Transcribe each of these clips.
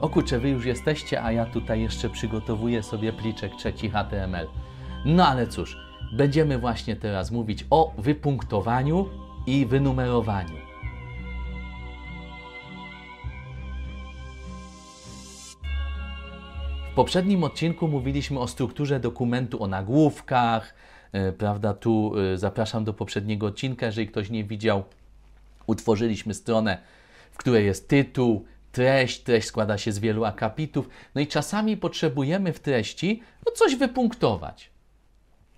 O kurczę, wy już jesteście, a ja tutaj jeszcze przygotowuję sobie pliczek trzeci HTML. No ale cóż, będziemy właśnie teraz mówić o wypunktowaniu i wynumerowaniu. W poprzednim odcinku mówiliśmy o strukturze dokumentu, o nagłówkach, e, prawda? Tu e, zapraszam do poprzedniego odcinka, jeżeli ktoś nie widział. Utworzyliśmy stronę, w której jest tytuł, Treść, treść składa się z wielu akapitów, no i czasami potrzebujemy w treści no, coś wypunktować.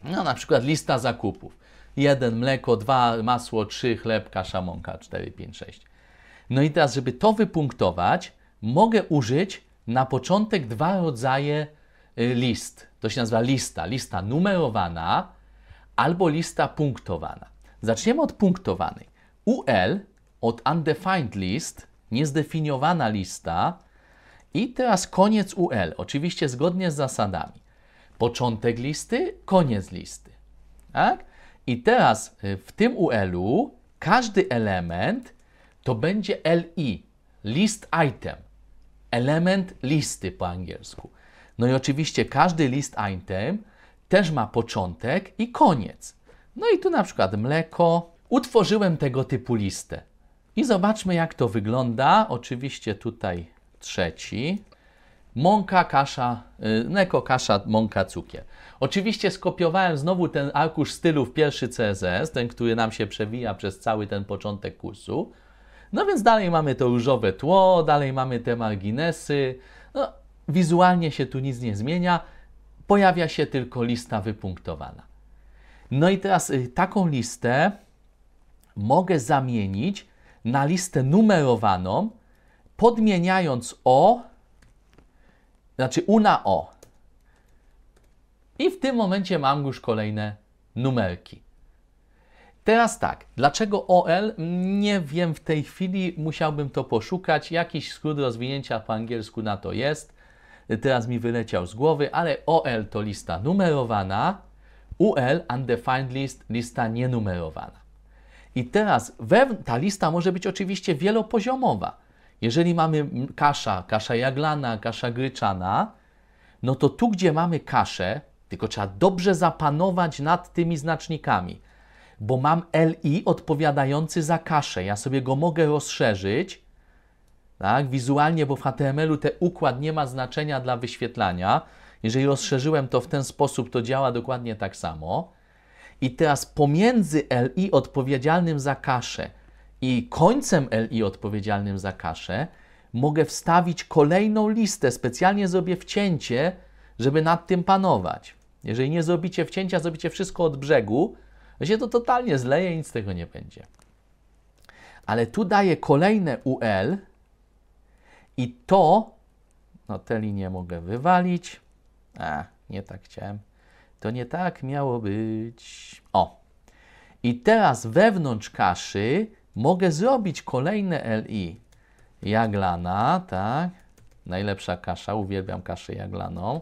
No na przykład lista zakupów. Jeden mleko, dwa masło, trzy chleb, kasza, mąka, cztery, pięć, sześć. No i teraz, żeby to wypunktować, mogę użyć na początek dwa rodzaje y, list. To się nazywa lista. Lista numerowana albo lista punktowana. Zaczniemy od punktowanej. UL od undefined list – niezdefiniowana lista. I teraz koniec UL, oczywiście zgodnie z zasadami. Początek listy, koniec listy. Tak? I teraz y, w tym UL-u każdy element to będzie LI, list item, element listy po angielsku. No i oczywiście każdy list item też ma początek i koniec. No i tu na przykład mleko. Utworzyłem tego typu listę. I zobaczmy, jak to wygląda. Oczywiście tutaj trzeci. Mąka, kasza, neko, y, kasza, mąka, cukier. Oczywiście skopiowałem znowu ten arkusz stylów pierwszy CSS, ten, który nam się przewija przez cały ten początek kursu. No więc dalej mamy to różowe tło, dalej mamy te marginesy. No, wizualnie się tu nic nie zmienia, pojawia się tylko lista wypunktowana. No i teraz y, taką listę mogę zamienić na listę numerowaną, podmieniając o, znaczy u na o. I w tym momencie mam już kolejne numerki. Teraz tak, dlaczego OL? Nie wiem w tej chwili, musiałbym to poszukać. Jakiś skrót rozwinięcia po angielsku na to jest. Teraz mi wyleciał z głowy, ale OL to lista numerowana, UL undefined list lista nienumerowana. I teraz ta lista może być oczywiście wielopoziomowa. Jeżeli mamy kasza, kasza jaglana, kasza gryczana, no to tu, gdzie mamy kaszę, tylko trzeba dobrze zapanować nad tymi znacznikami, bo mam LI odpowiadający za kaszę. Ja sobie go mogę rozszerzyć tak, wizualnie, bo w HTML-u ten układ nie ma znaczenia dla wyświetlania. Jeżeli rozszerzyłem to w ten sposób, to działa dokładnie tak samo. I teraz pomiędzy LI odpowiedzialnym za kaszę i końcem LI odpowiedzialnym za kaszę mogę wstawić kolejną listę. Specjalnie zrobię wcięcie, żeby nad tym panować. Jeżeli nie zrobicie wcięcia, zrobicie wszystko od brzegu, to się to totalnie zleje i nic z tego nie będzie. Ale tu daję kolejne UL i to, no te linie mogę wywalić. A, nie tak chciałem. To nie tak miało być. O. I teraz wewnątrz kaszy mogę zrobić kolejne LI. Jaglana, tak? Najlepsza kasza, uwielbiam kaszę jaglaną.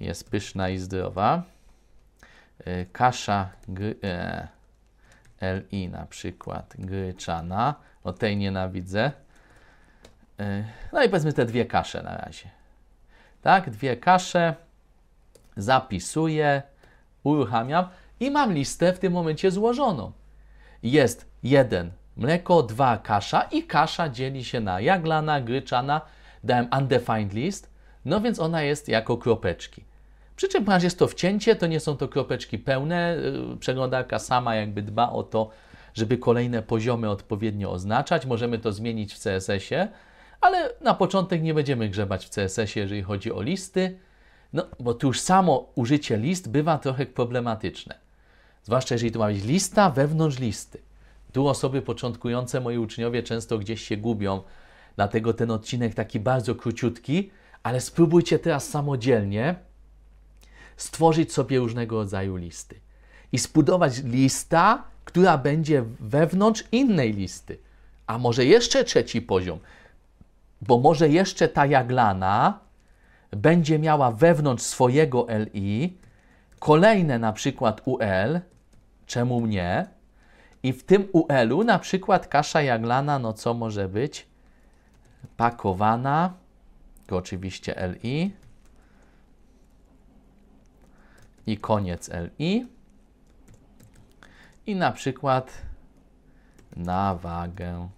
Jest pyszna i zdrowa. E, kasza e, LI na przykład, gryczana. O tej nienawidzę. E, no i powiedzmy te dwie kasze na razie. Tak, dwie kasze zapisuję, uruchamiam i mam listę w tym momencie złożoną. Jest jeden mleko, dwa kasza i kasza dzieli się na jaglana, gryczana, dałem undefined list, no więc ona jest jako kropeczki. Przy czym, ponieważ jest to wcięcie, to nie są to kropeczki pełne, y, przeglądarka sama jakby dba o to, żeby kolejne poziomy odpowiednio oznaczać. Możemy to zmienić w CSS-ie, ale na początek nie będziemy grzebać w CSS-ie, jeżeli chodzi o listy. No, bo tu już samo użycie list bywa trochę problematyczne. Zwłaszcza jeżeli to ma być lista wewnątrz listy. Tu osoby początkujące, moi uczniowie, często gdzieś się gubią, dlatego ten odcinek taki bardzo króciutki, ale spróbujcie teraz samodzielnie stworzyć sobie różnego rodzaju listy i zbudować lista, która będzie wewnątrz innej listy. A może jeszcze trzeci poziom, bo może jeszcze ta jaglana będzie miała wewnątrz swojego LI kolejne na przykład UL, czemu nie? I w tym UL-u na przykład kasza jaglana, no co może być? Pakowana, to oczywiście LI i koniec LI i na przykład na wagę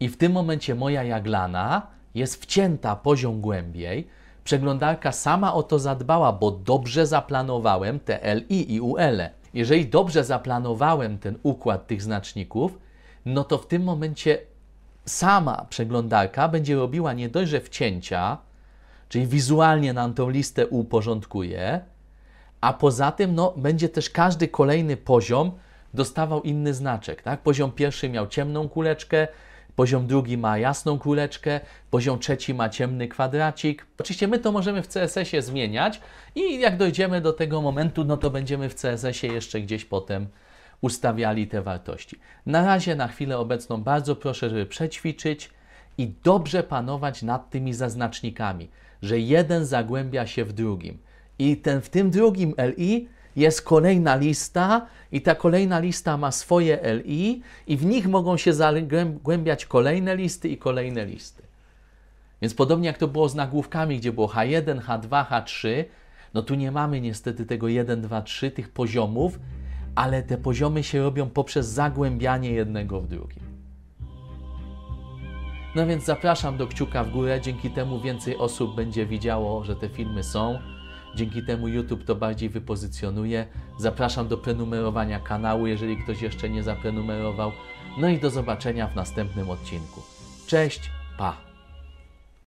I w tym momencie moja jaglana jest wcięta poziom głębiej. Przeglądarka sama o to zadbała, bo dobrze zaplanowałem te LI i UL. -e. Jeżeli dobrze zaplanowałem ten układ tych znaczników, no to w tym momencie sama przeglądarka będzie robiła nie dość, że wcięcia, czyli wizualnie nam tą listę uporządkuje, a poza tym no, będzie też każdy kolejny poziom dostawał inny znaczek. Tak? Poziom pierwszy miał ciemną kuleczkę, poziom drugi ma jasną kuleczkę, poziom trzeci ma ciemny kwadracik. Oczywiście my to możemy w CSS-ie zmieniać i jak dojdziemy do tego momentu, no to będziemy w CSS-ie jeszcze gdzieś potem ustawiali te wartości. Na razie, na chwilę obecną, bardzo proszę, żeby przećwiczyć i dobrze panować nad tymi zaznacznikami, że jeden zagłębia się w drugim. I ten w tym drugim LI jest kolejna lista i ta kolejna lista ma swoje LI i w nich mogą się zagłębiać kolejne listy i kolejne listy. Więc podobnie jak to było z nagłówkami, gdzie było H1, H2, H3, no tu nie mamy niestety tego 1, 2, 3, tych poziomów, ale te poziomy się robią poprzez zagłębianie jednego w drugim. No więc zapraszam do kciuka w górę, dzięki temu więcej osób będzie widziało, że te filmy są. Dzięki temu YouTube to bardziej wypozycjonuje. Zapraszam do prenumerowania kanału, jeżeli ktoś jeszcze nie zaprenumerował. No i do zobaczenia w następnym odcinku. Cześć, pa!